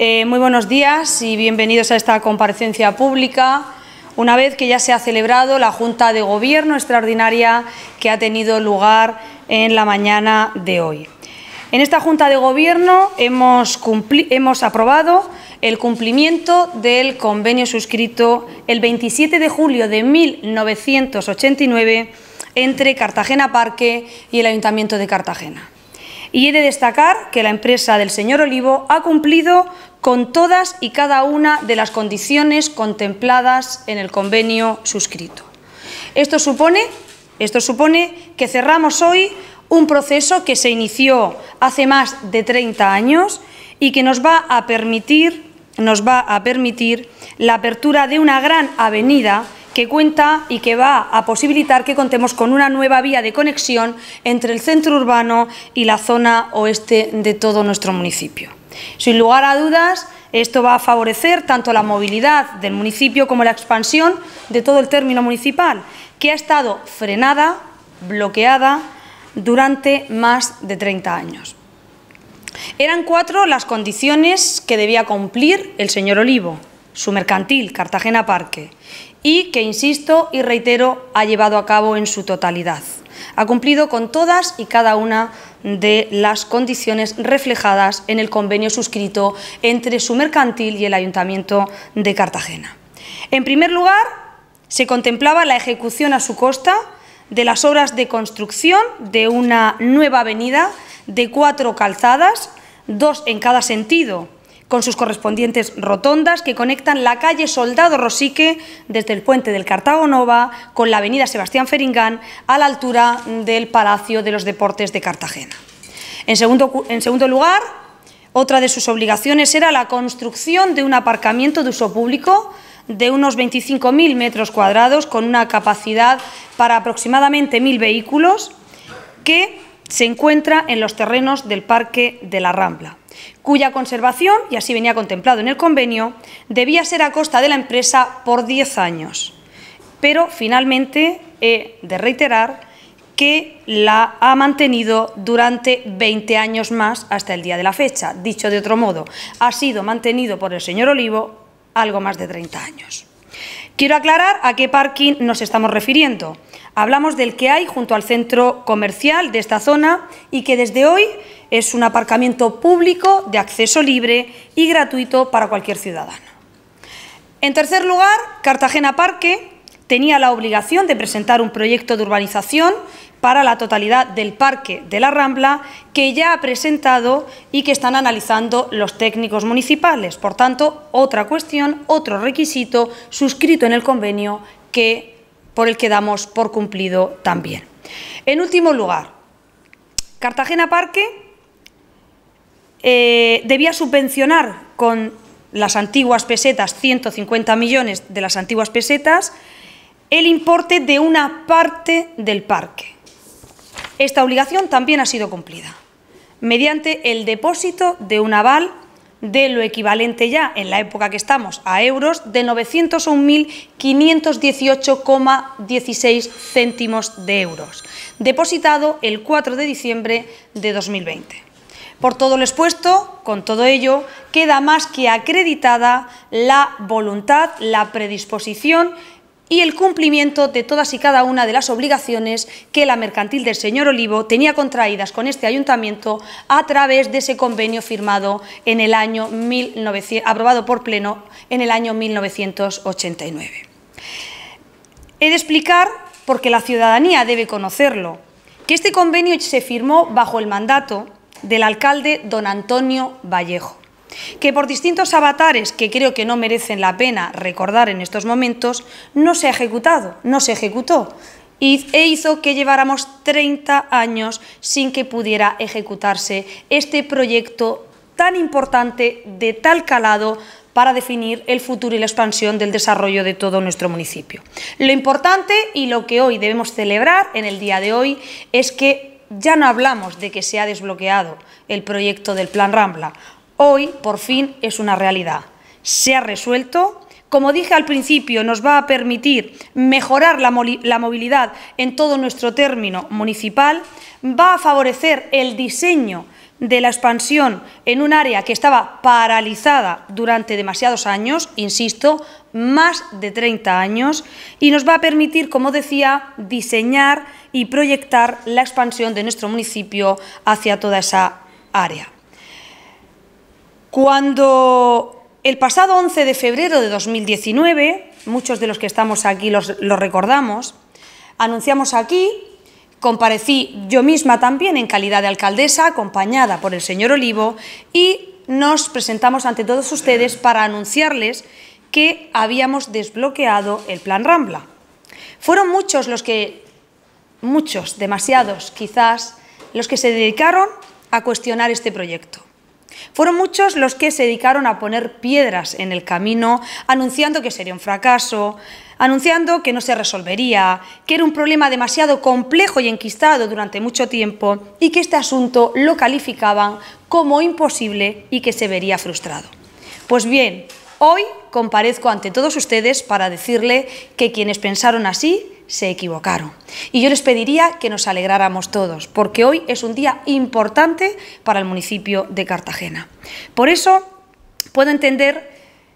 Eh, muy buenos días y bienvenidos a esta comparecencia pública, una vez que ya se ha celebrado la Junta de Gobierno extraordinaria que ha tenido lugar en la mañana de hoy. En esta Junta de Gobierno hemos, hemos aprobado el cumplimiento del convenio suscrito el 27 de julio de 1989 entre Cartagena Parque y el Ayuntamiento de Cartagena. Y he de destacar que la empresa del señor Olivo ha cumplido con todas y cada una de las condiciones contempladas en el convenio suscrito. Esto supone, esto supone que cerramos hoy un proceso que se inició hace más de 30 años y que nos va a permitir, nos va a permitir la apertura de una gran avenida que cuenta y que va a posibilitar que contemos con una nueva vía de conexión entre el centro urbano y la zona oeste de todo nuestro municipio. Sin lugar a dudas, esto va a favorecer tanto la movilidad del municipio como la expansión de todo el término municipal, que ha estado frenada, bloqueada, durante más de 30 años. Eran cuatro las condiciones que debía cumplir el señor Olivo, su mercantil, Cartagena Parque, y que, insisto y reitero, ha llevado a cabo en su totalidad. Ha cumplido con todas y cada una de las condiciones reflejadas en el convenio suscrito entre su mercantil y el Ayuntamiento de Cartagena. En primer lugar, se contemplaba la ejecución a su costa de las obras de construcción de una nueva avenida de cuatro calzadas, dos en cada sentido, con sus correspondientes rotondas que conectan la calle Soldado Rosique desde el puente del Nova, con la avenida Sebastián Feringán a la altura del Palacio de los Deportes de Cartagena. En segundo, en segundo lugar, otra de sus obligaciones era la construcción de un aparcamiento de uso público de unos 25.000 metros cuadrados con una capacidad para aproximadamente 1.000 vehículos que se encuentra en los terrenos del Parque de la Rambla, cuya conservación, y así venía contemplado en el convenio, debía ser a costa de la empresa por 10 años. Pero finalmente he de reiterar que la ha mantenido durante 20 años más hasta el día de la fecha. Dicho de otro modo, ha sido mantenido por el señor Olivo algo más de 30 años. Quiero aclarar a qué parking nos estamos refiriendo. Hablamos del que hay junto al centro comercial de esta zona y que desde hoy es un aparcamiento público de acceso libre y gratuito para cualquier ciudadano. En tercer lugar, Cartagena Parque tenía la obligación de presentar un proyecto de urbanización para la totalidad del parque de la Rambla que ya ha presentado y que están analizando los técnicos municipales. Por tanto, otra cuestión, otro requisito suscrito en el convenio que por el que damos por cumplido también. En último lugar, Cartagena Parque eh, debía subvencionar con las antiguas pesetas, 150 millones de las antiguas pesetas, el importe de una parte del parque. Esta obligación también ha sido cumplida mediante el depósito de un aval de lo equivalente ya, en la época que estamos, a euros, de 901.518,16 céntimos de euros, depositado el 4 de diciembre de 2020. Por todo lo expuesto, con todo ello, queda más que acreditada la voluntad, la predisposición y el cumplimiento de todas y cada una de las obligaciones que la mercantil del señor Olivo tenía contraídas con este ayuntamiento a través de ese convenio firmado en el año aprobado por pleno en el año 1989. He de explicar, porque la ciudadanía debe conocerlo, que este convenio se firmó bajo el mandato del alcalde don Antonio Vallejo que por distintos avatares que creo que no merecen la pena recordar en estos momentos, no se ha ejecutado, no se ejecutó, e hizo que lleváramos 30 años sin que pudiera ejecutarse este proyecto tan importante, de tal calado, para definir el futuro y la expansión del desarrollo de todo nuestro municipio. Lo importante y lo que hoy debemos celebrar en el día de hoy es que ya no hablamos de que se ha desbloqueado el proyecto del Plan Rambla, Hoy, por fin, es una realidad. Se ha resuelto. Como dije al principio, nos va a permitir mejorar la, movilidad en todo nuestro término municipal, va a favorecer el diseño de la expansión en un área que estaba paralizada durante demasiados años, insisto, más de 30 años, y nos va a permitir, como decía, diseñar y proyectar la expansión de nuestro municipio hacia toda esa área. Cuando el pasado 11 de febrero de 2019, muchos de los que estamos aquí lo recordamos, anunciamos aquí, comparecí yo misma también en calidad de alcaldesa, acompañada por el señor Olivo, y nos presentamos ante todos ustedes para anunciarles que habíamos desbloqueado el plan Rambla. Fueron muchos los que, muchos, demasiados quizás, los que se dedicaron a cuestionar este proyecto. Fueron muchos los que se dedicaron a poner piedras en el camino, anunciando que sería un fracaso, anunciando que no se resolvería, que era un problema demasiado complejo y enquistado durante mucho tiempo y que este asunto lo calificaban como imposible y que se vería frustrado. Pues bien, hoy comparezco ante todos ustedes para decirle que quienes pensaron así se equivocaron. Y yo les pediría que nos alegráramos todos, porque hoy es un día importante para el municipio de Cartagena. Por eso puedo entender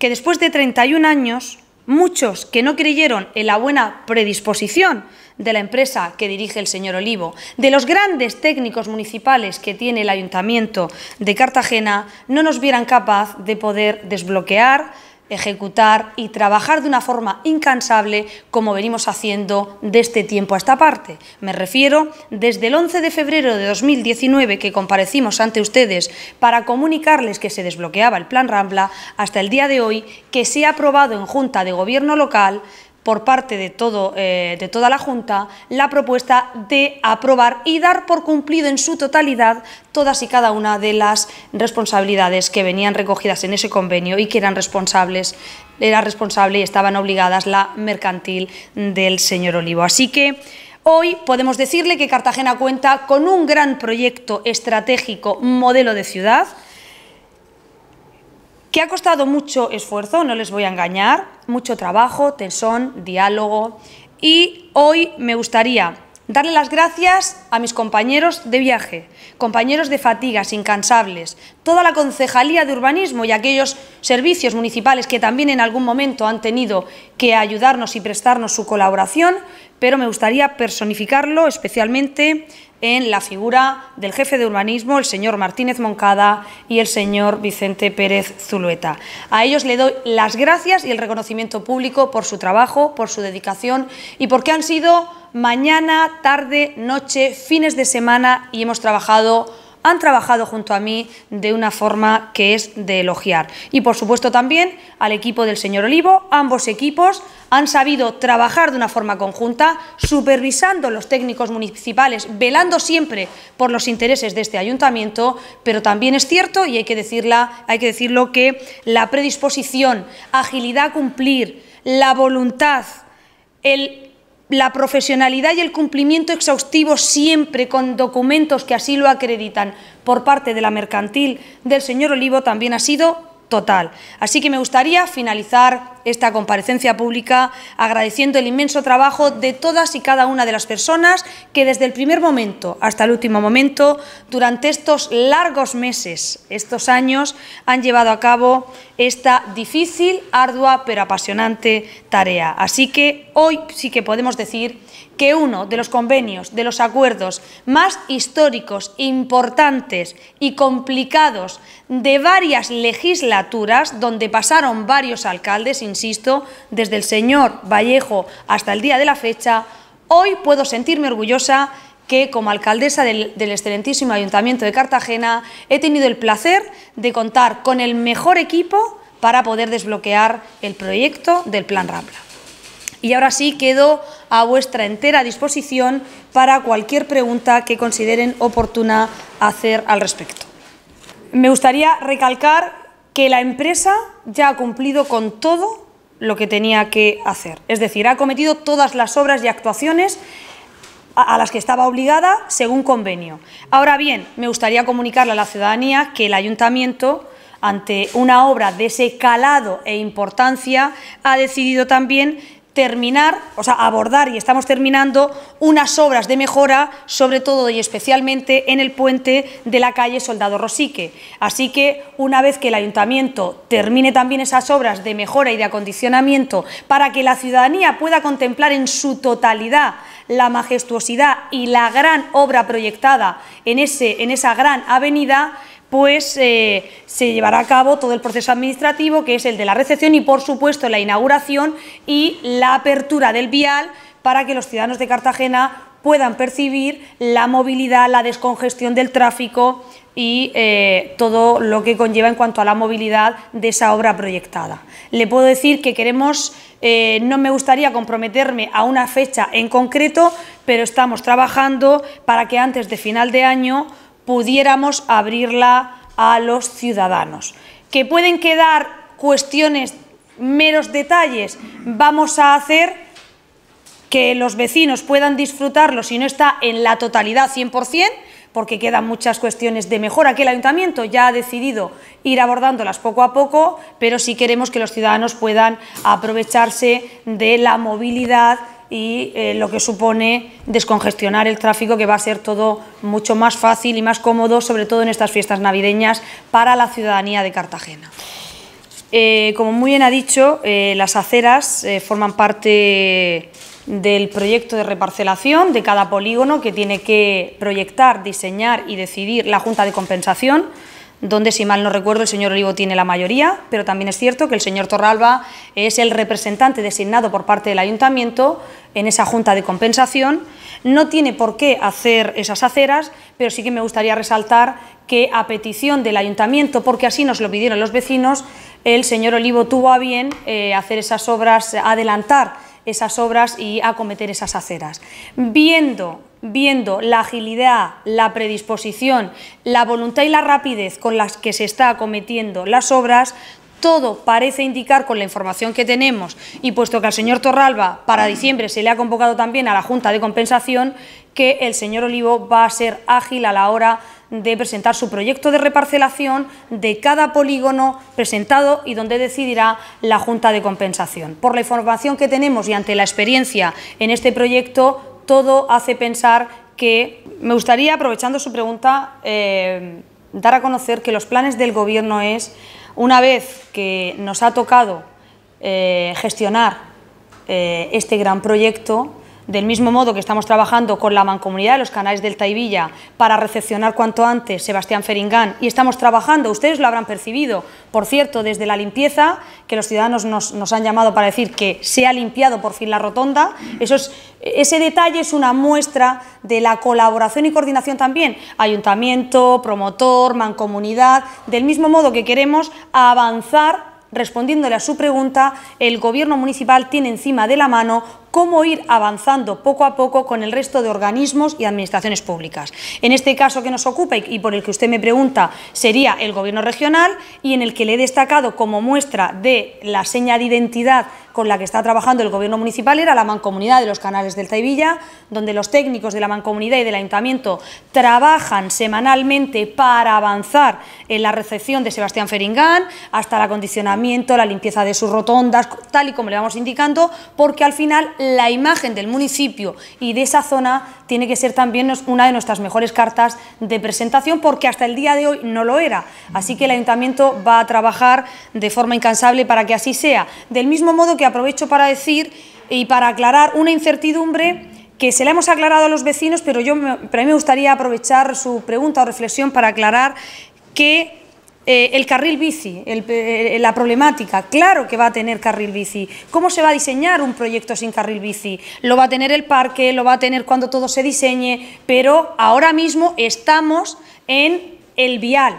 que después de 31 años, muchos que no creyeron en la buena predisposición de la empresa que dirige el señor Olivo, de los grandes técnicos municipales que tiene el Ayuntamiento de Cartagena, no nos vieran capaz de poder desbloquear ejecutar y trabajar de una forma incansable como venimos haciendo de este tiempo a esta parte. Me refiero desde el 11 de febrero de 2019 que comparecimos ante ustedes para comunicarles que se desbloqueaba el plan Rambla hasta el día de hoy que se ha aprobado en Junta de Gobierno local por parte eh, de, toda la Junta la propuesta de aprobar y dar por cumplido en su totalidad todas y cada una de las responsabilidades que venían recogidas en ese convenio y que eran responsables, era responsable y estaban obligadas la mercantil del señor Olivo. Así que Hoy podemos decirle que Cartagena cuenta con un gran proyecto estratégico modelo de ciudad, que ha costado mucho esfuerzo, no les voy a engañar, mucho trabajo, tesón, diálogo y hoy me gustaría darle las gracias a mis compañeros de viaje, compañeros de fatigas incansables, toda la concejalía de urbanismo y aquellos servicios municipales que también en algún momento han tenido que ayudarnos y prestarnos su colaboración, pero me gustaría personificarlo especialmente en la figura del jefe de urbanismo, el señor Martínez Moncada y el señor Vicente Pérez Zulueta. A ellos le doy las gracias y el reconocimiento público por su trabajo, por su dedicación y porque han sido mañana, tarde, noche, fines de semana y hemos trabajado han trabajado junto a mí de una forma que es de elogiar. Y por supuesto también al equipo del señor Olivo, ambos equipos han sabido trabajar de una forma conjunta, supervisando los técnicos municipales, velando siempre por los intereses de este ayuntamiento, pero también es cierto, y hay que, decirla, hay que decirlo, que la predisposición, agilidad a cumplir, la voluntad, el la profesionalidad y el cumplimiento exhaustivo siempre con documentos que así lo acreditan por parte de la mercantil del señor Olivo también ha sido total. Así que me gustaría finalizar esta comparecencia pública agradeciendo el inmenso trabajo de todas y cada una de las personas que desde el primer momento hasta el último momento, durante estos largos meses, estos años, han llevado a cabo esta difícil, ardua, pero apasionante tarea. Así que hoy sí que podemos decir que uno de los convenios, de los acuerdos más históricos, importantes y complicados de varias legislaturas, donde pasaron varios alcaldes, insisto, desde el señor Vallejo hasta el día de la fecha, hoy puedo sentirme orgullosa que como alcaldesa del, excelentísimo Ayuntamiento de Cartagena he tenido el placer de contar con el mejor equipo para poder desbloquear el proyecto del Plan Rambla. Y ahora sí quedo a vuestra entera disposición para cualquier pregunta que consideren oportuna hacer al respecto. Me gustaría recalcar que la empresa ya ha cumplido con todo lo que tenía que hacer, es decir, ha cometido todas las obras y actuaciones a, las que estaba obligada según convenio. Ahora bien, me gustaría comunicarle a la ciudadanía que el ayuntamiento ante una obra de ese calado e importancia, ha decidido también terminar, o sea, abordar y estamos terminando unas obras de mejora, sobre todo y especialmente en el puente de la calle Soldado Rosique. Así que una vez que el ayuntamiento termine también esas obras de mejora y de acondicionamiento para que la ciudadanía pueda contemplar en su totalidad la majestuosidad y la gran obra proyectada en, ese, en esa gran avenida, pues eh, se llevará a cabo todo el proceso administrativo, que es el de la recepción y, por supuesto, la inauguración y la apertura del vial para que los ciudadanos de Cartagena puedan percibir la movilidad, la descongestión del tráfico y eh, todo lo que conlleva en cuanto a la movilidad de esa obra proyectada. Le puedo decir que queremos, eh, no me gustaría comprometerme a una fecha en concreto, pero estamos trabajando para que antes de final de año pudiéramos abrirla a los ciudadanos. ¿Que pueden quedar cuestiones, meros detalles? Vamos a hacer que los vecinos puedan disfrutarlo si no está en la totalidad 100%, porque quedan muchas cuestiones de mejora que el ayuntamiento ya ha decidido ir abordándolas poco a poco, pero sí queremos que los ciudadanos puedan aprovecharse de la movilidad y eh, lo que supone descongestionar el tráfico, que va a ser todo mucho más fácil y más cómodo, sobre todo en estas fiestas navideñas, para la ciudadanía de Cartagena. Eh, como muy bien ha dicho, eh, las aceras forman parte del proyecto de reparcelación de cada polígono que tiene que proyectar, diseñar y decidir la Junta de Compensación donde, si mal no recuerdo, el señor Olivo tiene la mayoría, pero también es cierto que el señor Torralba es el representante designado por parte del ayuntamiento en esa junta de compensación. No tiene por qué hacer esas aceras, pero sí que me gustaría resaltar que a petición del ayuntamiento, porque así nos lo pidieron los vecinos, el señor Olivo tuvo a bien eh, hacer esas obras, adelantar esas obras y acometer esas aceras. Viendo viendo la agilidad, la predisposición, la voluntad y la rapidez con las que se está acometiendo las obras, todo parece indicar con la información que tenemos y puesto que al señor Torralba para diciembre se le ha convocado también a la Junta de Compensación que el señor Olivo va a ser ágil a la hora de presentar su proyecto de reparcelación de cada polígono presentado y donde decidirá la Junta de Compensación. Por la información que tenemos y ante la experiencia en este proyecto, todo hace pensar que me gustaría, aprovechando su pregunta, eh, dar a conocer que los planes del Gobierno es, una vez que nos ha tocado eh, gestionar eh, este gran proyecto, del mismo modo que estamos trabajando con la mancomunidad de los canales del y para recepcionar cuanto antes Sebastián Feringán y estamos trabajando, ustedes lo habrán percibido, por cierto, desde la limpieza, que los ciudadanos nos, han llamado para decir que se ha limpiado por fin la rotonda, eso es, ese detalle es una muestra de la colaboración y coordinación también, ayuntamiento, promotor, mancomunidad, del mismo modo que queremos avanzar respondiéndole a su pregunta, el Gobierno municipal tiene encima de la mano cómo ir avanzando poco a poco con el resto de organismos y administraciones públicas. En este caso que nos ocupa y por el que usted me pregunta sería el Gobierno regional y en el que le he destacado como muestra de la seña de identidad con la que está trabajando el Gobierno municipal era la mancomunidad de los canales del Taivilla, donde los técnicos de la mancomunidad y del ayuntamiento trabajan semanalmente para avanzar en la recepción de Sebastián Feringán, hasta el acondicionamiento, la limpieza de sus rotondas, tal y como le vamos indicando, porque al final la imagen del municipio y de esa zona tiene que ser también una de nuestras mejores cartas de presentación porque hasta el día de hoy no lo era. Así que el ayuntamiento va a trabajar de forma incansable para que así sea. Del mismo modo que aprovecho para decir y para aclarar una incertidumbre que se la hemos aclarado a los vecinos, pero yo mí me gustaría aprovechar su pregunta o reflexión para aclarar que eh, el carril bici, eh, la problemática, claro que va a tener carril bici. ¿Cómo se va a diseñar un proyecto sin carril bici? Lo va a tener el parque, lo va a tener cuando todo se diseñe, pero ahora mismo estamos en el vial,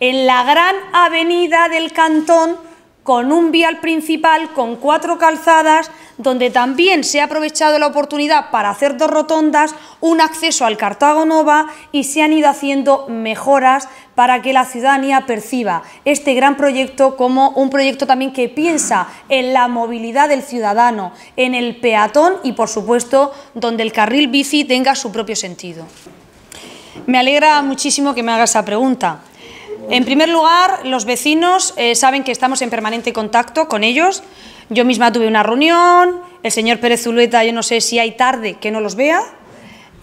en la gran avenida del cantón, con un vial principal, con cuatro calzadas, donde también se ha aprovechado la oportunidad para hacer dos rotondas, un acceso al Cartago Nova y se han ido haciendo mejoras para que la ciudadanía perciba este gran proyecto como un proyecto también que piensa en la movilidad del ciudadano, en el peatón y por supuesto donde el carril bici tenga su propio sentido. Me alegra muchísimo que me haga esa pregunta. En primer lugar, los vecinos eh, saben que estamos en permanente contacto con ellos. Yo misma tuve una reunión, el señor Pérez Zulueta, yo no sé si hay tarde que no los vea,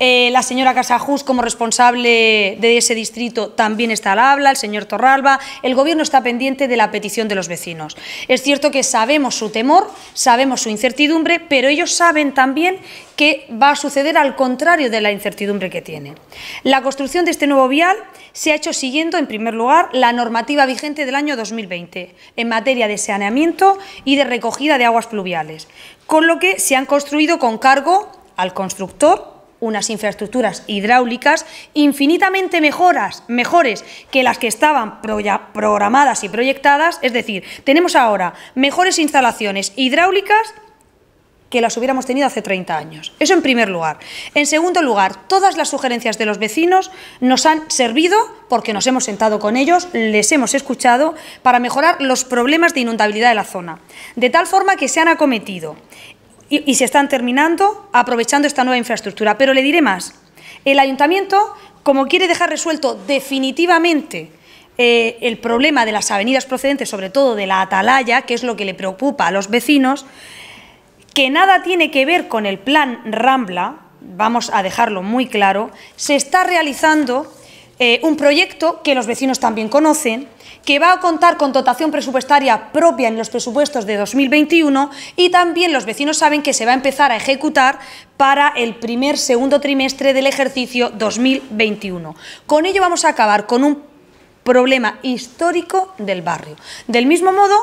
eh, la señora Casajus, como responsable de ese distrito, también está al habla, el señor Torralba. El Gobierno está pendiente de la petición de los vecinos. Es cierto que sabemos su temor, sabemos su incertidumbre, pero ellos saben también que va a suceder al contrario de la incertidumbre que tienen. La construcción de este nuevo vial se ha hecho siguiendo, en primer lugar, la normativa vigente del año 2020 en materia de saneamiento y de recogida de aguas pluviales, con lo que se han construido con cargo al constructor unas infraestructuras hidráulicas infinitamente mejoras, mejores que las que estaban programadas y proyectadas. Es decir, tenemos ahora mejores instalaciones hidráulicas que las hubiéramos tenido hace 30 años. Eso en primer lugar. En segundo lugar, todas las sugerencias de los vecinos nos han servido porque nos hemos sentado con ellos, les hemos escuchado para mejorar los problemas de inundabilidad de la zona. De tal forma que se han acometido y, se están terminando aprovechando esta nueva infraestructura. Pero le diré más. El ayuntamiento, como quiere dejar resuelto definitivamente eh, el problema de las avenidas procedentes, sobre todo de la atalaya, que es lo que le preocupa a los vecinos, que nada tiene que ver con el plan Rambla, vamos a dejarlo muy claro, se está realizando eh, un proyecto que los vecinos también conocen, que va a contar con dotación presupuestaria propia en los presupuestos de 2021 y también los vecinos saben que se va a empezar a ejecutar para el primer, segundo trimestre del ejercicio 2021. Con ello vamos a acabar con un problema histórico del barrio. Del mismo modo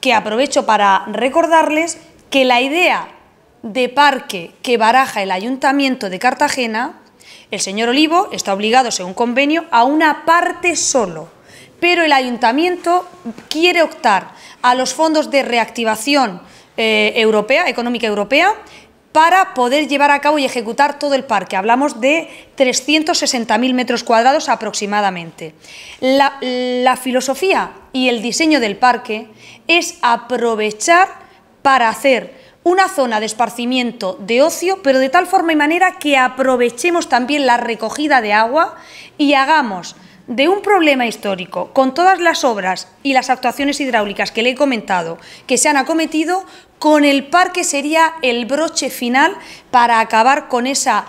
que aprovecho para recordarles que la idea de parque que baraja el Ayuntamiento de Cartagena el señor Olivo está obligado, según convenio, a una parte solo, pero el ayuntamiento quiere optar a los fondos de reactivación eh, europea, económica europea, para poder llevar a cabo y ejecutar todo el parque. Hablamos de 360.000 metros cuadrados aproximadamente. la filosofía y el diseño del parque es aprovechar para hacer una zona de esparcimiento, de ocio, pero de tal forma y manera que aprovechemos también la recogida de agua y hagamos de un problema histórico, con todas las obras y las actuaciones hidráulicas que le he comentado que se han acometido, con el parque sería el broche final para acabar con esa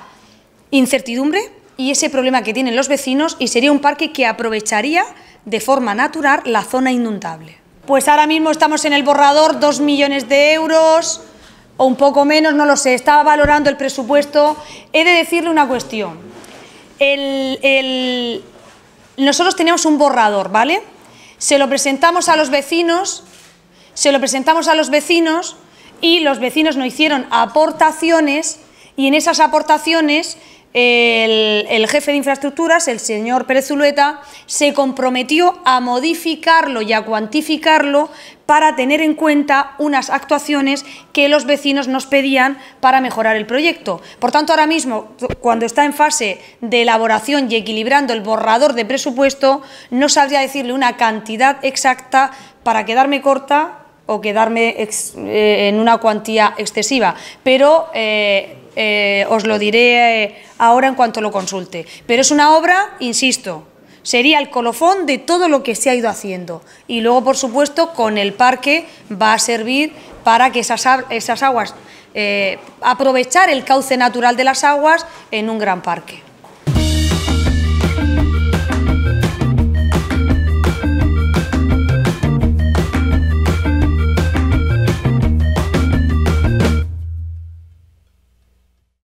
incertidumbre y ese problema que tienen los vecinos y sería un parque que aprovecharía de forma natural la zona inundable. Pues ahora mismo estamos en el borrador, dos millones de euros, o un poco menos, no lo sé, estaba valorando el presupuesto. He de decirle una cuestión. nosotros teníamos un borrador, ¿vale? Se lo presentamos a los vecinos, se lo presentamos a los vecinos y los vecinos nos hicieron aportaciones y en esas aportaciones el, jefe de infraestructuras, el señor Pérez Zulueta, se comprometió a modificarlo y a cuantificarlo para tener en cuenta unas actuaciones que los vecinos nos pedían para mejorar el proyecto. Por tanto, ahora mismo, cuando está en fase de elaboración y equilibrando el borrador de presupuesto, no a decirle una cantidad exacta para quedarme corta o quedarme eh, en una cuantía excesiva, pero eh, eh, os lo diré ahora en cuanto lo consulte. Pero es una obra, insisto, sería el colofón de todo lo que se ha ido haciendo. Y luego, por supuesto, con el parque va a servir para que esas aguas, aprovechar el cauce natural de las aguas en un gran parque.